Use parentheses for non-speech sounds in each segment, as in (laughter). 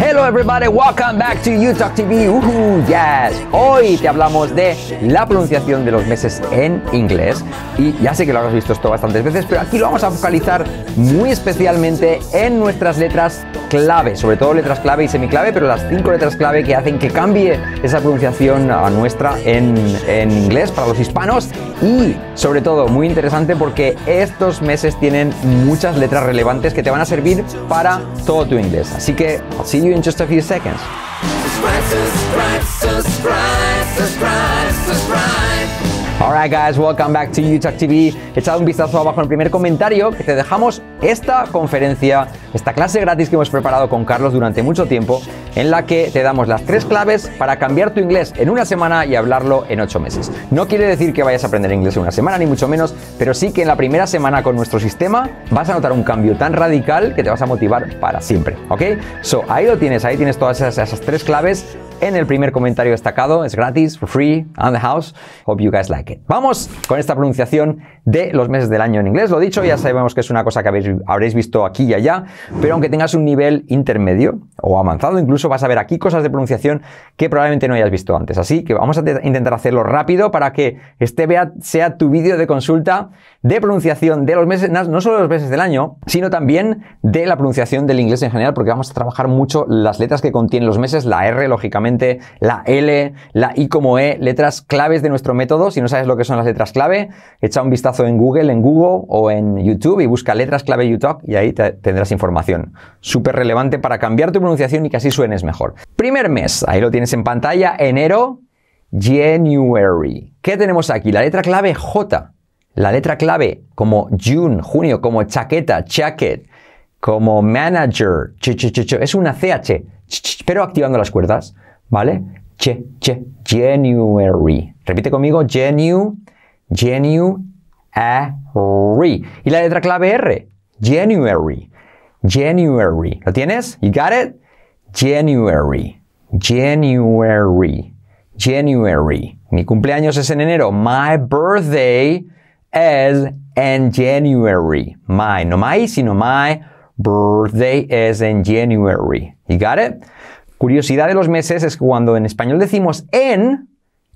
Hello everybody, welcome back to youtube TV. yes. Hoy te hablamos de la pronunciación de los meses en inglés y ya sé que lo habrás visto esto bastantes veces, pero aquí lo vamos a focalizar muy especialmente en nuestras letras clave, sobre todo letras clave y semiclave, pero las cinco letras clave que hacen que cambie esa pronunciación a nuestra en, en inglés para los hispanos y sobre todo muy interesante porque estos meses tienen muchas letras relevantes que te van a servir para todo tu inglés. Así que, sí you in just a few seconds. Subscribe, subscribe, subscribe, Alright guys, welcome back to YouTube TV. Echad un vistazo abajo en el primer comentario que te dejamos esta conferencia, esta clase gratis que hemos preparado con Carlos durante mucho tiempo, en la que te damos las tres claves para cambiar tu inglés en una semana y hablarlo en ocho meses. No quiere decir que vayas a aprender inglés en una semana, ni mucho menos, pero sí que en la primera semana con nuestro sistema vas a notar un cambio tan radical que te vas a motivar para siempre, ¿ok? So, ahí lo tienes, ahí tienes todas esas tres claves en el primer comentario destacado. Es gratis, for free, on the house. Hope you guys like it. Vamos con esta pronunciación de los meses del año en inglés. Lo dicho, ya sabemos que es una cosa que habréis visto aquí y allá, pero aunque tengas un nivel intermedio o avanzado, incluso vas a ver aquí cosas de pronunciación que probablemente no hayas visto antes. Así que vamos a intentar hacerlo rápido para que este vea, sea tu vídeo de consulta de pronunciación de los meses, no solo de los meses del año, sino también de la pronunciación del inglés en general, porque vamos a trabajar mucho las letras que contienen los meses, la R, lógicamente la L, la I como E, letras claves de nuestro método. Si no sabes lo que son las letras clave, echa un vistazo en Google, en Google o en YouTube y busca letras clave YouTube y ahí tendrás información. Súper relevante para cambiar tu pronunciación y que así suenes mejor. Primer mes, ahí lo tienes en pantalla, enero, January. ¿Qué tenemos aquí? La letra clave J. La letra clave como June, junio, como chaqueta, jacket, como manager, ch, es una CH, pero activando las cuerdas. ¿Vale? Che, che, January. Repite conmigo, Genu, January. Y la letra clave R, January. January. ¿Lo tienes? You got it? January. January. January. Mi cumpleaños es en enero. My birthday is in January. My, no my, sino my birthday is in January. You got it? Curiosidad de los meses es que cuando en español decimos en,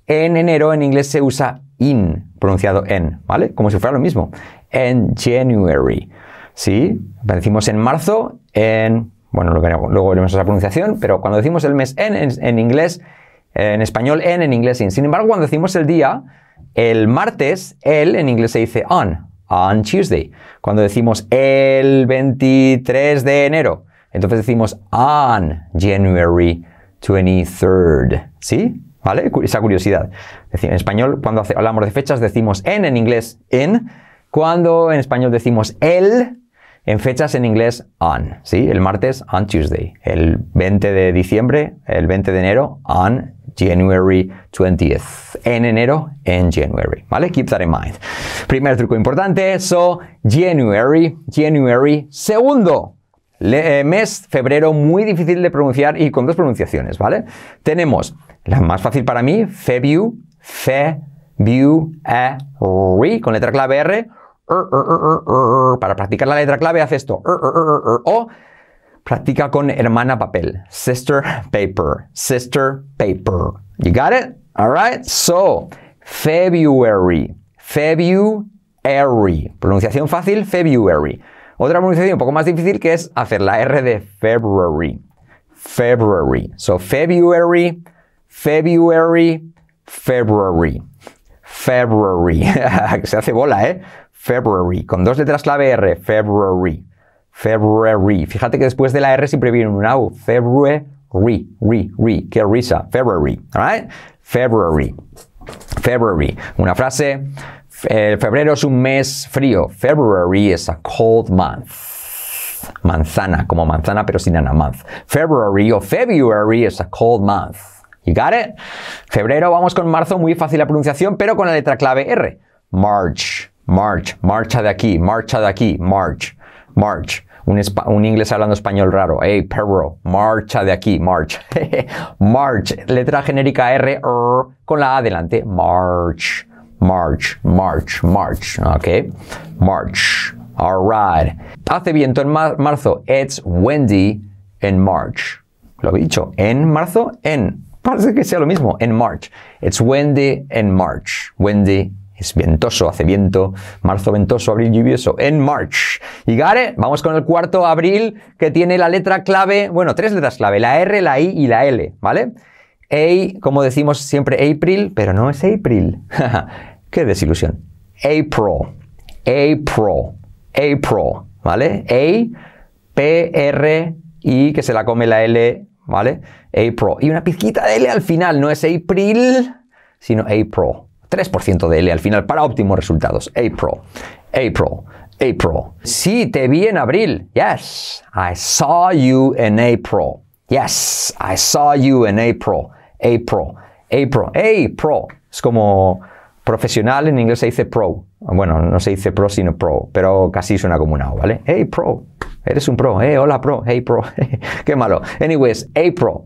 en enero en inglés se usa in, pronunciado en, ¿vale? Como si fuera lo mismo. En January, ¿sí? Decimos en marzo, en... Bueno, luego luego veremos esa pronunciación, pero cuando decimos el mes en, en, en inglés, en español en, en inglés in. Sin embargo, cuando decimos el día, el martes, el en inglés se dice on, on Tuesday. Cuando decimos el 23 de enero, entonces decimos on January 23rd. ¿Sí? ¿Vale? Esa curiosidad. En español, cuando hablamos de fechas, decimos en, en inglés en. Cuando en español decimos el, en fechas en inglés on. ¿Sí? El martes, on Tuesday. El 20 de diciembre, el 20 de enero, on January 20th. En enero, en January. ¿Vale? Keep that in mind. Primer truco importante. So, January, January. Segundo, eh, mes, febrero, muy difícil de pronunciar y con dos pronunciaciones, ¿vale? Tenemos la más fácil para mí, february, fe, e, con letra clave R. E, e, para practicar la letra clave, hace esto. O practica con hermana papel. Sister paper. Sister paper. You got it? All right. So, February. February. Pronunciación fácil, February. Otra pronunciación un poco más difícil que es hacer la R de February. February. So February, February, February. February. (laughs) Se hace bola, ¿eh? February. Con dos letras clave R. February. February. Fíjate que después de la R siempre viene una U. February. Re, re. Qué risa. February. February. February. Una frase el febrero es un mes frío. February is a cold month. Manzana, como manzana, pero sin ana, month. February o February is a cold month. You got it? Febrero, vamos con marzo, muy fácil la pronunciación, pero con la letra clave R. March, March, marcha de aquí, marcha de aquí, March, March. Un, inglés hablando español raro. Hey, perro, marcha de aquí, march. (laughs) march, letra genérica R, R, con la A adelante, march. March, March, March, ¿ok? March. All right. Hace viento en marzo. It's windy in March. Lo he dicho, en marzo, en. Parece que sea lo mismo, en March. It's windy in March. Wendy es vientoso, hace viento. Marzo ventoso, abril lluvioso. En March. Y Gare, vamos con el cuarto, abril, que tiene la letra clave, bueno, tres letras clave, la R, la I y la L, ¿vale? A, como decimos siempre, April, pero no es April. (laughs) Qué desilusión. April. April. April. ¿Vale? A, P, R, I, que se la come la L, ¿vale? April. Y una pizquita de L al final, no es April, sino April. 3% de L al final para óptimos resultados. April. April. April. Sí, te vi en abril. Yes, I saw you in April. Yes, I saw you in April. April. April. April. Es como profesional en inglés se dice pro. Bueno, no se dice pro, sino pro, pero casi suena como una O, ¿vale? Hey, pro. Eres un pro. Hey, hola, pro. Hey, pro. (laughs) Qué malo. Anyways, hey, pro.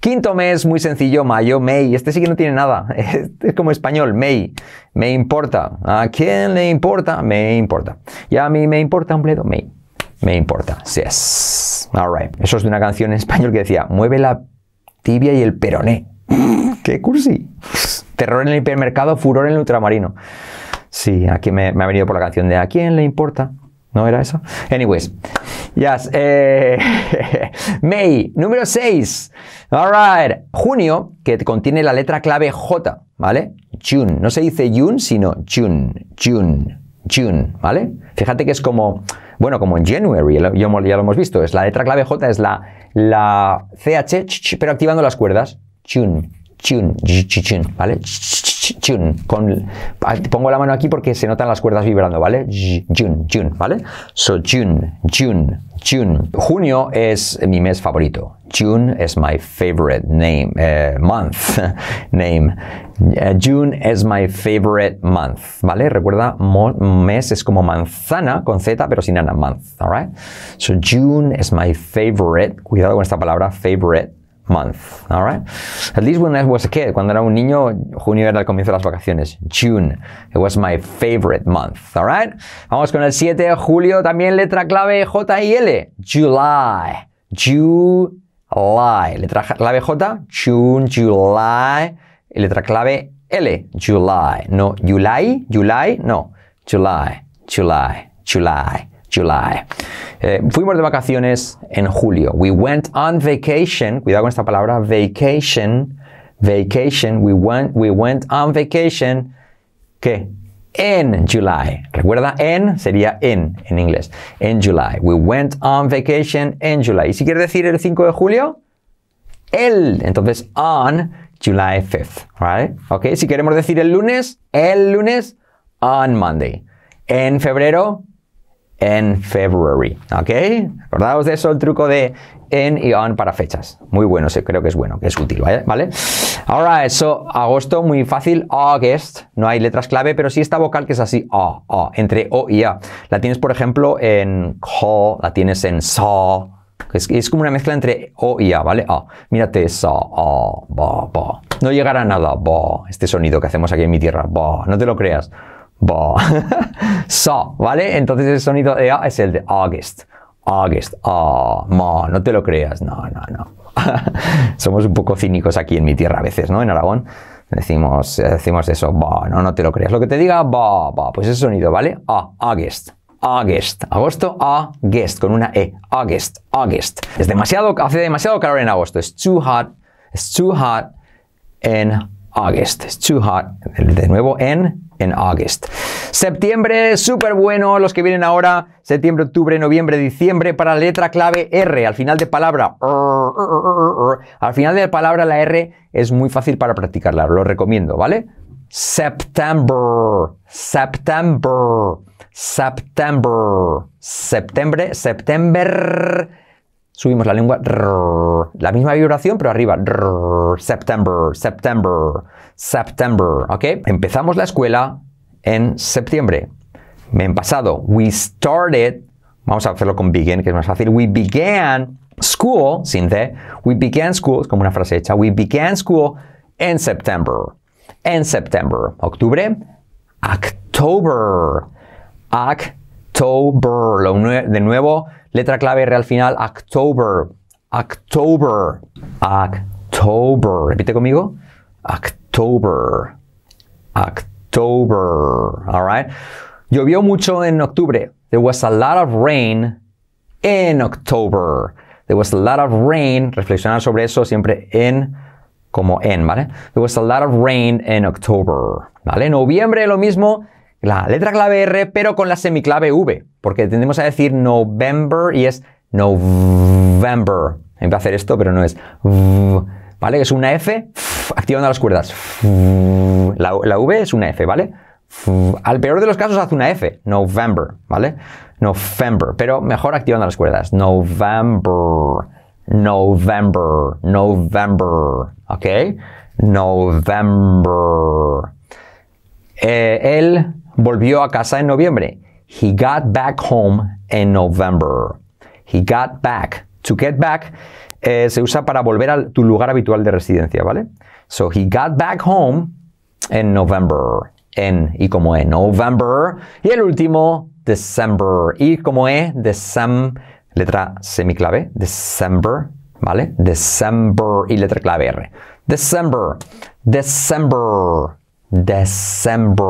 Quinto mes, muy sencillo, mayo, May. Este sí que no tiene nada. (laughs) Este es como español, May. Me importa. ¿A quién le importa? Me importa. Y a mí me importa un bledo, May. Me importa. Yes. All right. Eso es de una canción en español que decía, mueve la tibia y el peroné. (laughs) ¡Qué cursi! Terror en el hipermercado, furor en el ultramarino. Sí, aquí me, ha venido por la canción de ¿A quién le importa? ¿No era eso? Anyways, yes. Eh, (laughs) May, número 6. right. Junio, que contiene la letra clave J, ¿vale? June. No se dice June, sino June, June, June, ¿vale? Fíjate que es como, bueno, como en January, ya lo, hemos visto. Es la letra clave J, es la, la CH, pero activando las cuerdas. June, June, June, ¿vale? June, con, pongo la mano aquí porque se notan las cuerdas vibrando, ¿vale? June, June, ¿vale? So, June June, June, Junio es mi mes favorito. June is my favorite name, eh, month, (laughs) name. Eh, June is my favorite month, ¿vale? Recuerda, mes es como manzana con Z, pero sin ana, month, alright? So June is my favorite, cuidado con esta palabra, favorite month, all right? At least when I was a kid, cuando era un niño, junio era el comienzo de las vacaciones. June, it was my favorite month, all right? Vamos con el 7, julio, también letra clave J y L. July, July. Letra clave J, June, July. Letra clave L, July. No, July, July, no. July, July, July. July. Eh, fuimos de vacaciones en julio. We went on vacation. Cuidado con esta palabra, vacation. Vacation. We went, on vacation. ¿Qué? En July. Recuerda, en sería en en inglés. En July. We went on vacation en July. Y si quieres decir el 5 de julio, el. Entonces, on July 5th. Right? Ok, si queremos decir el lunes, el lunes, on Monday. En febrero, en February. ¿Ok? Acordaos de eso, el truco de en y on para fechas. Muy bueno, sí, creo que es bueno, que es útil, ¿vale? Ahora eso, so agosto, muy fácil. August, no hay letras clave, pero sí esta vocal que es así, entre o y a. La tienes, por ejemplo, en call, la tienes en saw. Es, es como una mezcla entre o y a, ¿vale? Mírate, saw, a, ba, ba. No llegará nada, ba, este sonido que hacemos aquí en mi tierra, ba. No te lo creas. Bo. (laughs) so, ¿vale? Entonces el sonido de A es el de August. August. a oh, ma No te lo creas. No, no, no. (laughs) Somos un poco cínicos aquí en mi tierra a veces, ¿no? En Aragón. Decimos, eh, decimos eso. Bah, No, no te lo creas. Lo que te diga, bo, bo. Pues ese sonido, ¿vale? A, August. August. Agosto, August, con una E. August, August. Es demasiado, hace demasiado calor en agosto. It's too hot. It's too hot en August. It's too hot. De nuevo, en en August. Septiembre, súper bueno, los que vienen ahora, septiembre, octubre, noviembre, diciembre, para la letra clave R, al final de palabra. Al final de la palabra la R es muy fácil para practicarla, lo recomiendo, ¿vale? September, September, September, septiembre, September. Subimos la lengua, la misma vibración, pero arriba, September, September. September, ¿ok? Empezamos la escuela en septiembre. En pasado, we started, vamos a hacerlo con begin, que es más fácil, we began school, sin we began school, es como una frase hecha, we began school in September. En September, octubre, October, October, de nuevo, letra clave R al final, October, October, October, repite conmigo, October. October. October. Llovió mucho en octubre. There was a lot of rain in October. There was a lot of rain. Reflexionar sobre eso siempre en como en, ¿vale? There was a lot of rain in October. ¿Vale? Noviembre lo mismo, la letra clave R, pero con la semiclave V, porque tendemos a decir November y es November. Voy a hacer esto, pero no es. ¿vale? Es una F activando las cuerdas. La, V es una F, ¿vale? Al peor de los casos hace una F, November, ¿vale? November, pero mejor activando las cuerdas. November, November, November, ¿ok? November. Eh, él volvió a casa en noviembre. He got back home in November. He got back. To get back eh, se usa para volver a tu lugar habitual de residencia, ¿vale? So he got back home in November. En y como es? November. Y el último, December. Y como es? December letra semiclave, December, ¿vale? December y letra clave R. December, December, December.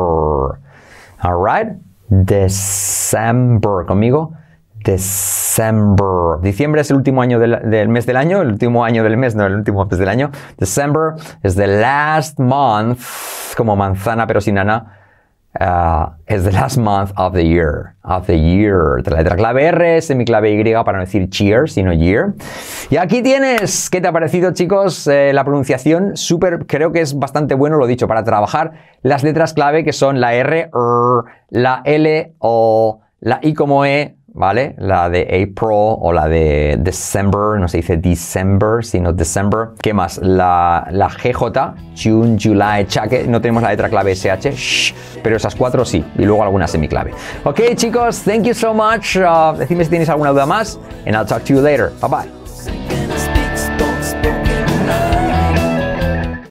All right? December. Conmigo, December. Diciembre es el último año del, mes del año, el último año del mes, no el último mes del año. December is the last month, como manzana pero sin ana. Es uh, is the last month of the year, of the year. la letra clave R, semiclave Y para no decir cheer, sino year. Y aquí tienes, ¿qué te ha parecido chicos? Eh, la pronunciación, súper, creo que es bastante bueno, lo dicho, para trabajar las letras clave que son la R, R la L, O, la I como E, ¿vale? La de April o la de December, no se dice December, sino December. ¿Qué más? La, la GJ, June, July, Chaque, no tenemos la letra clave SH, pero esas cuatro sí, y luego alguna semiclave. Ok, chicos, thank you so much. Ah, decidme si tienes alguna duda más, and I'll talk to you later. Bye bye.